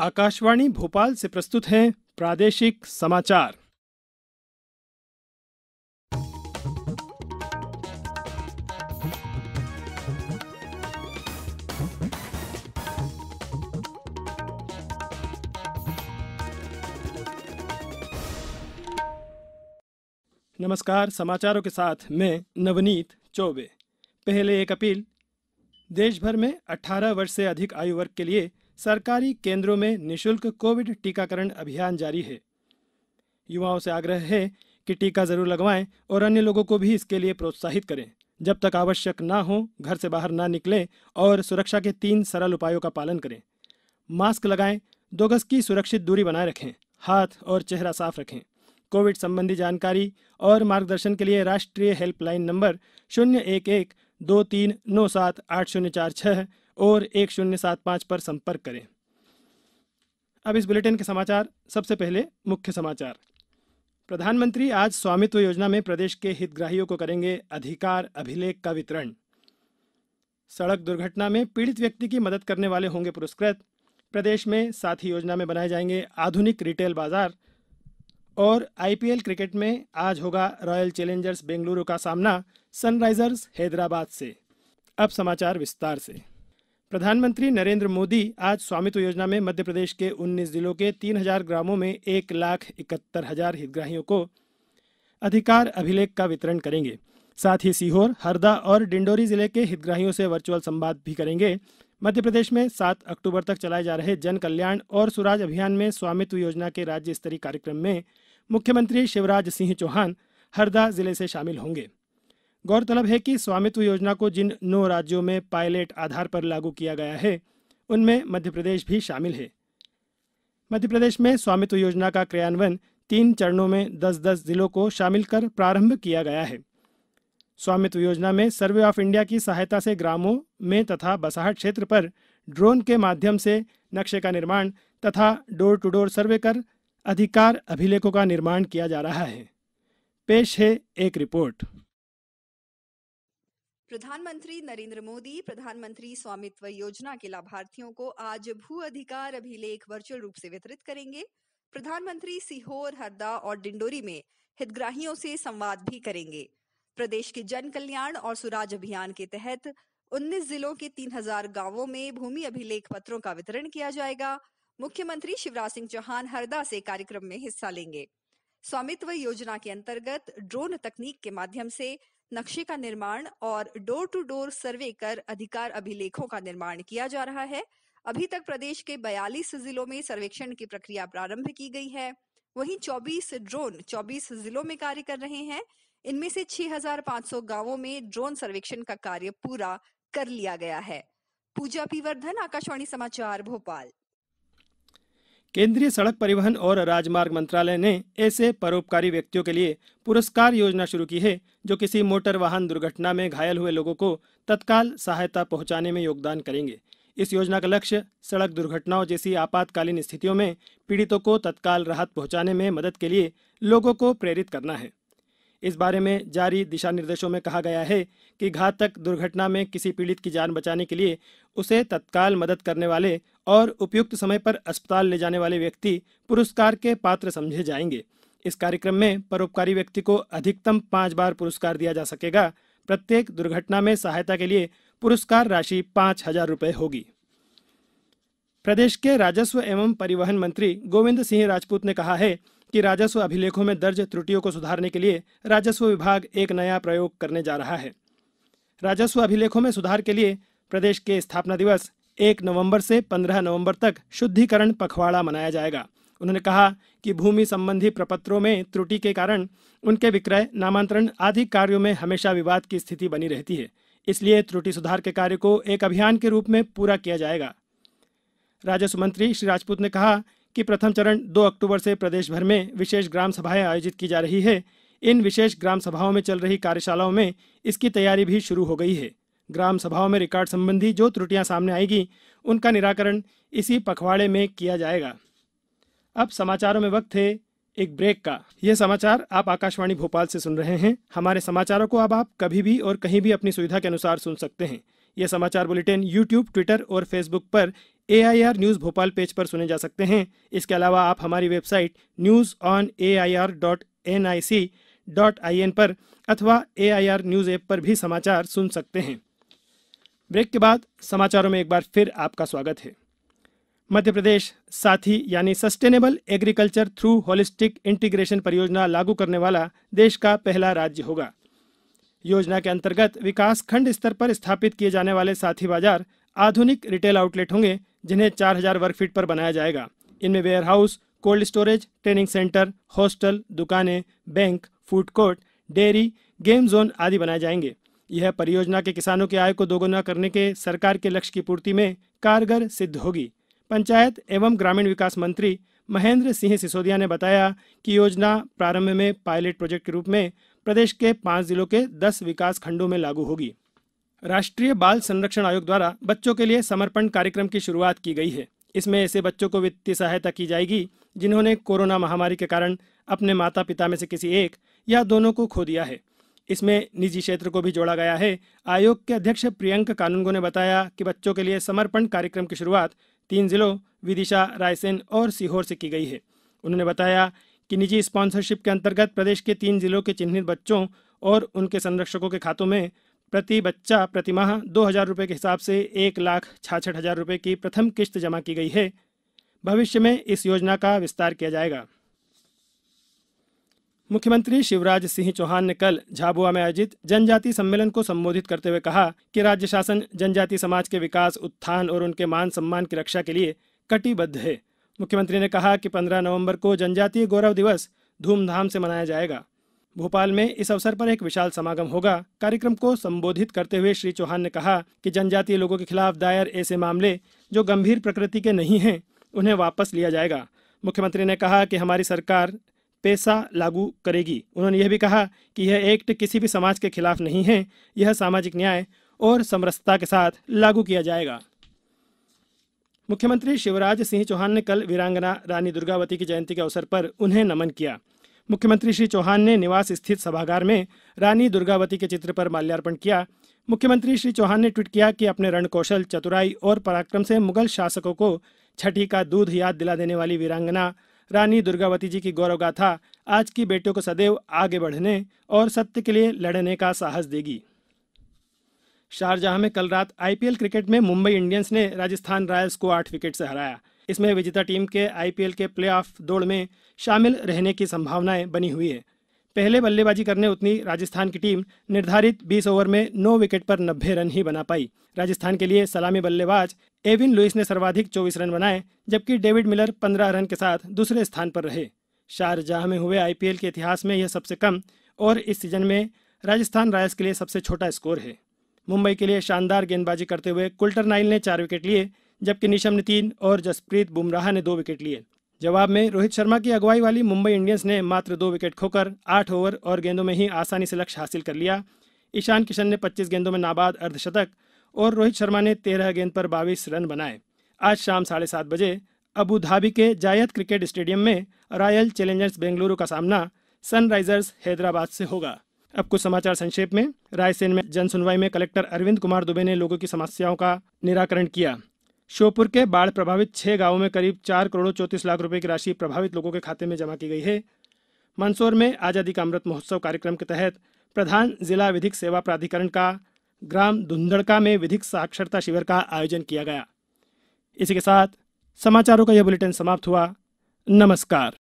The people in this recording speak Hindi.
आकाशवाणी भोपाल से प्रस्तुत है प्रादेशिक समाचार नमस्कार समाचारों के साथ मैं नवनीत चौबे पहले एक अपील देश भर में 18 वर्ष से अधिक आयु वर्ग के लिए सरकारी केंद्रों में निशुल्क कोविड टीकाकरण अभियान जारी है युवाओं से आग्रह है कि टीका जरूर लगवाएं और अन्य लोगों को भी इसके लिए प्रोत्साहित करें जब तक आवश्यक ना हो घर से बाहर ना निकलें और सुरक्षा के तीन सरल उपायों का पालन करें मास्क लगाएं दो गज की सुरक्षित दूरी बनाए रखें हाथ और चेहरा साफ रखें कोविड संबंधी जानकारी और मार्गदर्शन के लिए राष्ट्रीय हेल्पलाइन नंबर शून्य एक एक दो तीन नौ सात आठ शून्य चार छः और एक शून्य सात पाँच पर संपर्क करें अब इस बुलेटिन के समाचार सबसे पहले मुख्य समाचार प्रधानमंत्री आज स्वामित्व योजना में प्रदेश के हितग्राहियों को करेंगे अधिकार अभिलेख का वितरण सड़क दुर्घटना में पीड़ित व्यक्ति की मदद करने वाले होंगे पुरस्कृत प्रदेश में साथी योजना में बनाए जाएंगे आधुनिक रिटेल बाजार और आईपीएल क्रिकेट में आज होगा रॉयल चैलेंजर्स बेंगलुरु का सामना सनराइजर्स हैदराबाद से अब समाचार विस्तार से प्रधानमंत्री नरेंद्र मोदी आज स्वामित्व योजना में मध्य प्रदेश के 19 जिलों के 3000 ग्रामों में एक लाख इकहत्तर हजार हितग्राहियों को अधिकार अभिलेख का वितरण करेंगे साथ ही सीहोर हरदा और डिंडोरी जिले के हितग्राहियों से वर्चुअल संवाद भी करेंगे मध्य प्रदेश में सात अक्टूबर तक चलाए जा रहे जन कल्याण और स्वराज अभियान में स्वामित्व योजना के राज्य स्तरीय कार्यक्रम में मुख्यमंत्री शिवराज सिंह चौहान हरदा जिले से शामिल होंगे गौरतलब है कि स्वामित्व योजना को जिन नौ राज्यों में पायलट आधार पर लागू किया गया है उनमें मध्यप्रदेश भी शामिल है मध्यप्रदेश में स्वामित्व योजना का क्रियान्वयन तीन चरणों में दस दस जिलों को शामिल कर प्रारंभ किया गया है स्वामित्व योजना में सर्वे ऑफ इंडिया की सहायता से ग्रामों में तथा बसाहट क्षेत्र पर ड्रोन के माध्यम से नक्शे का निर्माण तथा डोर टू डोर सर्वे कर अधिकार अभिलेखों का निर्माण किया जा रहा है पेश है एक रिपोर्ट प्रधानमंत्री नरेंद्र मोदी प्रधानमंत्री स्वामित्व योजना के लाभार्थियों को आज भू अधिकार अभिलेख वर्चुअल रूप से वितरित करेंगे प्रधानमंत्री सीहोर हरदा और डिंडोरी में हितग्राहियों से संवाद भी करेंगे प्रदेश के जन कल्याण और सुराज अभियान के तहत 19 जिलों के 3000 गांवों में भूमि अभिलेख पत्रों का वितरण किया जाएगा मुख्यमंत्री शिवराज सिंह चौहान हरदा से कार्यक्रम में हिस्सा लेंगे स्वामित्व योजना के अंतर्गत ड्रोन तकनीक के माध्यम से नक्शे का निर्माण और डोर टू डोर सर्वे कर अधिकार अभिलेखों का निर्माण किया जा रहा है अभी तक प्रदेश के 42 जिलों में सर्वेक्षण की प्रक्रिया प्रारंभ की गई है वहीं 24 ड्रोन 24 जिलों में कार्य कर रहे हैं इनमें से 6,500 गांवों में ड्रोन सर्वेक्षण का कार्य पूरा कर लिया गया है पूजा पीवर्धन आकाशवाणी समाचार भोपाल केंद्रीय सड़क परिवहन और राजमार्ग मंत्रालय ने ऐसे परोपकारी व्यक्तियों के लिए पुरस्कार योजना शुरू की है जो किसी मोटर वाहन दुर्घटना में घायल हुए लोगों को तत्काल सहायता पहुंचाने में योगदान करेंगे इस योजना का लक्ष्य सड़क दुर्घटनाओं जैसी आपातकालीन स्थितियों में पीड़ितों को तत्काल राहत पहुंचाने में मदद के लिए लोगों को प्रेरित करना है इस बारे में जारी दिशा निर्देशों में कहा गया है कि घातक दुर्घटना में किसी पीड़ित की जान बचाने के लिए उसे तत्काल मदद करने वाले और उपयुक्त समय पर अस्पताल ले जाने वाले व्यक्ति पुरस्कार के पात्र समझे जाएंगे इस कार्यक्रम में परोपकारी व्यक्ति को अधिकतम पांच बार पुरस्कार दिया जा सकेगा प्रत्येक दुर्घटना में सहायता के लिए पुरस्कार राशि पांच हजार रुपये होगी प्रदेश के राजस्व एवं परिवहन मंत्री गोविंद सिंह राजपूत ने कहा है कि राजस्व अभिलेखों में दर्ज त्रुटियों को सुधारने के लिए राजस्व विभाग एक नया प्रयोग करने जा रहा है राजस्व अभिलेखों में सुधार के लिए प्रदेश के स्थापना दिवस एक नवंबर से पंद्रह नवंबर तक शुद्धिकरण पखवाड़ा मनाया जाएगा उन्होंने कहा कि भूमि संबंधी प्रपत्रों में त्रुटि के कारण उनके विक्रय नामांतरण आदि कार्यों में हमेशा विवाद की स्थिति बनी रहती है इसलिए त्रुटि सुधार के कार्य को एक अभियान के रूप में पूरा किया जाएगा राजस्व मंत्री श्री राजपूत ने कहा कि प्रथम चरण 2 अक्टूबर से प्रदेश भर में विशेष ग्राम सभाएं आयोजित की जा रही है इन विशेष ग्राम सभाओं में चल रही कार्यशालाओं में इसकी तैयारी भी शुरू हो गई है ग्राम सभाओं में रिकॉर्ड संबंधी जो त्रुटियां सामने आएगी उनका निराकरण इसी पखवाड़े में किया जाएगा अब समाचारों में वक्त है एक ब्रेक का ये समाचार आप आकाशवाणी भोपाल से सुन रहे हैं हमारे समाचारों को अब आप कभी भी और कहीं भी अपनी सुविधा के अनुसार सुन सकते हैं ये समाचार बुलेटिन यूट्यूब ट्विटर और फेसबुक पर A I R news Bhopal page पर सुने जा सकते हैं इसके अलावा आप हमारी website news on A I R dot N I C dot I N पर अथवा A I R news app पर भी समाचार सुन सकते हैं ब्रेक के बाद समाचारों में एक बार फिर आपका स्वागत है मध्य प्रदेश साथी यानी sustainable agriculture through holistic integration परियोजना लागू करने वाला देश का पहला राज्य होगा योजना के अंतर्गत विकास खंड स्तर पर स्थापित किए जाने वाले साथी बाजार आधुनिक रिटेल आउटलेट होंगे जिन्हें 4000 वर्ग फीट पर बनाया जाएगा इनमें warehouse cold storage training centre hostel दुकानें bank food court dairy game zone आदि बनाए जाएंगे यह परियोजना के किसानों की आय को दोगुना करने के सरकार के लक्ष्य की पूर्ति में कारगर सिद्ध होगी पंचायत एवं ग्रामीण विकास मंत्री महेंद्र सिंह सिसोदिया ने बताया कि योजना प्रारंभ में पायलट प्रोजेक्ट के रूप में प्रदेश के पाँच जिलों के दस विकास खंडों में लागू होगी राष्ट्रीय बाल संरक्षण आयोग द्वारा बच्चों के लिए समर्पण कार्यक्रम की शुरुआत की गई है इसमें ऐसे बच्चों को वित्तीय सहायता की जाएगी जिन्होंने कोरोना महामारी के कारण अपने माता पिता में से किसी एक या दोनों को खो दिया है इसमें निजी क्षेत्र को भी जोड़ा गया है आयोग के अध्यक्ष प्रियंक कानूनगो ने बताया कि बच्चों के लिए समर्पण कार्यक्रम की शुरुआत तीन जिलों विदिशा रायसेन और सीहोर से की गई है उन्होंने बताया कि निजी स्पॉन्सरशिप के अंतर्गत प्रदेश के तीन जिलों के चिन्हित बच्चों और उनके संरक्षकों के खातों में प्रति बच्चा प्रतिमाह दो हजार रुपये के हिसाब से एक लाख छाछठ हजार रुपये की प्रथम किश्त जमा की गई है भविष्य में इस योजना का विस्तार किया जाएगा मुख्यमंत्री शिवराज सिंह चौहान ने कल झाबुआ में आयोजित जनजाति सम्मेलन को संबोधित करते हुए कहा कि राज्य शासन जनजाति समाज के विकास उत्थान और उनके मान सम्मान की रक्षा के लिए कटिबद्ध है मुख्यमंत्री ने कहा कि 15 नवंबर को जनजातीय गौरव दिवस धूमधाम से मनाया जाएगा भोपाल में इस अवसर पर एक विशाल समागम होगा कार्यक्रम को संबोधित करते हुए श्री चौहान ने कहा कि जनजातीय लोगों के खिलाफ दायर ऐसे मामले जो गंभीर प्रकृति के नहीं हैं उन्हें वापस लिया जाएगा मुख्यमंत्री ने कहा कि हमारी सरकार पैसा लागू करेगी उन्होंने यह भी कहा कि यह एक्ट किसी भी समाज के खिलाफ नहीं है यह सामाजिक न्याय और समरसता के साथ लागू किया जाएगा मुख्यमंत्री शिवराज सिंह चौहान ने कल वीरांगना रानी दुर्गावती की जयंती के अवसर पर उन्हें नमन किया मुख्यमंत्री श्री चौहान ने निवास स्थित सभागार में रानी दुर्गावती के चित्र पर माल्यार्पण किया मुख्यमंत्री श्री चौहान ने ट्वीट किया कि अपने रणकौशल चतुराई और पराक्रम से मुगल शासकों को छठी का दूध याद दिला देने वाली वीरांगना रानी दुर्गावती जी की गौरव गाथा आज की बेटियों को सदैव आगे बढ़ने और सत्य के लिए लड़ने का साहस देगी शारजाह में कल रात आईपीएल क्रिकेट में मुंबई इंडियंस ने राजस्थान रॉयल्स को आठ विकेट से हराया इसमें विजेता टीम के आईपीएल के प्लेऑफ दौड़ में शामिल रहने की संभावनाएं बनी हुई है पहले बल्लेबाजी करने उतनी राजस्थान की टीम निर्धारित 20 ओवर में 9 विकेट पर 90 रन ही बना पाई राजस्थान के लिए सलामी बल्लेबाज एविन लुइस ने सर्वाधिक चौबीस रन बनाए जबकि डेविड मिलर पंद्रह रन के साथ दूसरे स्थान पर रहे शारजाह में हुए आईपीएल के इतिहास में यह सबसे कम और इस सीजन में राजस्थान रॉयल्स के लिए सबसे छोटा स्कोर है मुंबई के लिए शानदार गेंदबाजी करते हुए कुल्टर नाइल ने चार विकेट लिए जबकि निशम ने तीन और जसप्रीत बुमराह ने दो विकेट लिए जवाब में रोहित शर्मा की अगुवाई वाली मुंबई इंडियंस ने मात्र दो विकेट खोकर आठ ओवर और गेंदों में ही आसानी से लक्ष्य हासिल कर लिया ईशान किशन ने 25 गेंदों में नाबाद अर्धशतक और रोहित शर्मा ने तेरह गेंद पर बाईस रन बनाए आज शाम साढ़े सात बजे धाबी के जायद क्रिकेट स्टेडियम में रॉयल चैलेंजर्स बेंगलुरु का सामना सनराइजर्स हैदराबाद से होगा अब कुछ समाचार संक्षेप में रायसेन में जन सुनवाई में कलेक्टर अरविंद कुमार दुबे ने लोगों की समस्याओं का निराकरण किया श्योपुर के बाढ़ प्रभावित छह गांवों में करीब चार करोड़ चौंतीस लाख रुपए की राशि प्रभावित लोगों के खाते में जमा की गई है मंदसौर में आज़ादी का अमृत महोत्सव कार्यक्रम के तहत प्रधान जिला विधिक सेवा प्राधिकरण का ग्राम धुंधड़का में विधिक साक्षरता शिविर का आयोजन किया गया इसी के साथ समाचारों का यह बुलेटिन समाप्त हुआ नमस्कार